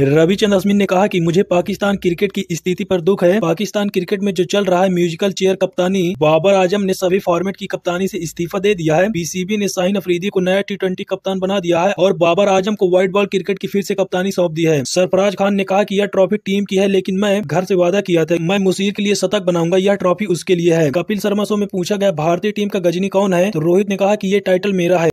रविचंद अश्विन ने कहा कि मुझे पाकिस्तान क्रिकेट की स्थिति पर दुख है पाकिस्तान क्रिकेट में जो चल रहा है म्यूजिकल चेयर कप्तानी बाबर आजम ने सभी फॉर्मेट की कप्तानी से इस्तीफा दे दिया है पीसीबी ने साहिन अफरीदी को नया टी कप्तान बना दिया है और बाबर आजम को व्हाइट बॉल क्रिकेट की फिर से कप्तानी सौंप दी है सरफराज खान ने कहा की यह ट्रॉफी टीम की है लेकिन मैं घर ऐसी वादा किया था मैं मुशीर के लिए शतक बनाऊंगा यह ट्रॉफी उसके लिए है कपिल शर्मा शो में पूछा गया भारतीय टीम का गजनी कौन है तो रोहित ने कहा की ये टाइटल मेरा है